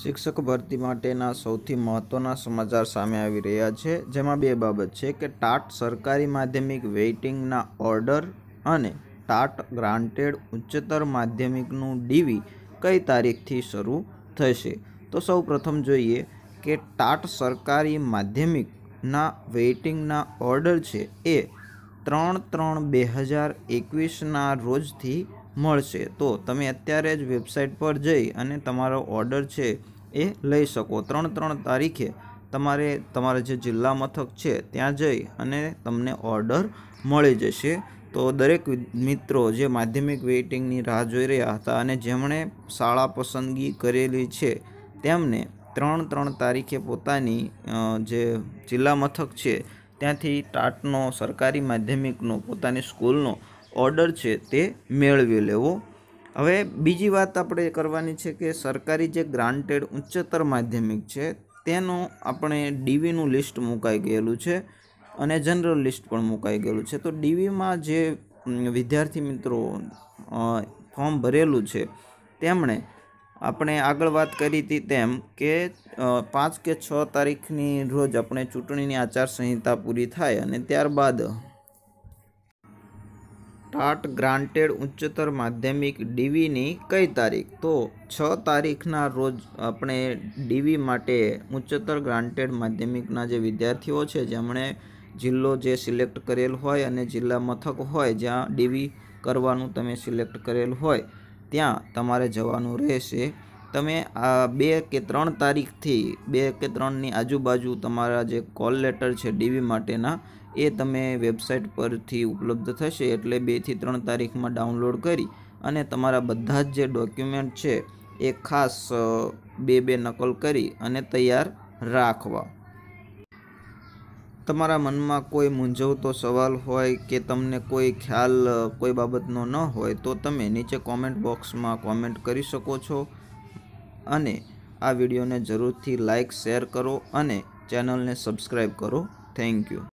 શિક્ષક ભરતી માટેના સૌથી મહત્ત્વના સમાચાર સામે આવી રહ્યા છે જેમાં બે બાબત છે કે ટાટ સરકારી માધ્યમિક વેઇટિંગના ઓર્ડર અને ટાટ ગ્રાન્ટેડ ઉચ્ચતર માધ્યમિકનું ડીવી કઈ તારીખથી શરૂ થશે તો સૌ પ્રથમ જોઈએ કે ટાટ સરકારી માધ્યમિકના વેઇટિંગના ઓર્ડર છે એ ત્રણ ત્રણ બે હજાર એકવીસના રોજથી મળશે તો તમે અત્યારે જ વેબસાઇટ પર જઈ અને તમારો ઓર્ડર છે એ લઈ શકો ત્રણ ત્રણ તારીખે તમારે તમારા જે જિલ્લા મથક છે ત્યાં જઈ અને તમને ઓર્ડર મળી જશે તો દરેક મિત્રો જે માધ્યમિક વેઇટિંગની રાહ જોઈ રહ્યા હતા અને જેમણે શાળા પસંદગી કરેલી છે તેમને ત્રણ ત્રણ તારીખે પોતાની જે જિલ્લા મથક છે ત્યાંથી ટાટનો સરકારી માધ્યમિકનો પોતાની સ્કૂલનો ઓર્ડર છે તે મેળવી લેવો હવે બીજી વાત આપણે કરવાની છે કે સરકારી જે ગ્રાન્ટેડ ઉચ્ચતર માધ્યમિક છે તેનું આપણે ડીવીનું લિસ્ટ મુકાઈ ગયેલું છે અને જનરલ લિસ્ટ પણ મુકાઈ ગયેલું છે તો ડીવીમાં જે વિદ્યાર્થી મિત્રો ફોર્મ ભરેલું છે તેમણે આપણે આગળ વાત કરી હતી તેમ કે પાંચ કે છ તારીખની રોજ આપણે ચૂંટણીની આચારસંહિતા પૂરી થાય અને ત્યારબાદ ટાટ ગ્રાન્ટેડ ઉચ્ચતર માધ્યમિક ડીવીની કઈ તારીખ તો છ તારીખના રોજ આપણે ડીવી માટે ઉચ્ચતર ગ્રાન્ટેડ માધ્યમિકના જે વિદ્યાર્થીઓ છે જેમણે જિલ્લો જે સિલેક્ટ કરેલ હોય અને જિલ્લા મથક હોય જ્યાં ડીવી કરવાનું તમે સિલેક્ટ કરેલ હોય ત્યાં તમારે જવાનું રહેશે તમે આ બે કે ત્રણ તારીખથી બે કે ત્રણની આજુબાજુ તમારા જે કોલ લેટર છે ડીવી માટેના એ તમે વેબસાઇટ પરથી ઉપલબ્ધ થશે એટલે બેથી ત્રણ તારીખમાં ડાઉનલોડ કરી અને તમારા બધા જ જે ડોક્યુમેન્ટ છે એ ખાસ બે બે નકલ કરી અને તૈયાર રાખવા તમારા મનમાં કોઈ મૂંઝવતો સવાલ હોય કે તમને કોઈ ખ્યાલ કોઈ બાબતનો ન હોય તો તમે નીચે કોમેન્ટ બોક્સમાં કોમેન્ટ કરી શકો છો અને આ વિડીયોને જરૂરથી લાઇક શેર કરો અને ચેનલને સબસ્ક્રાઈબ કરો થેન્ક યુ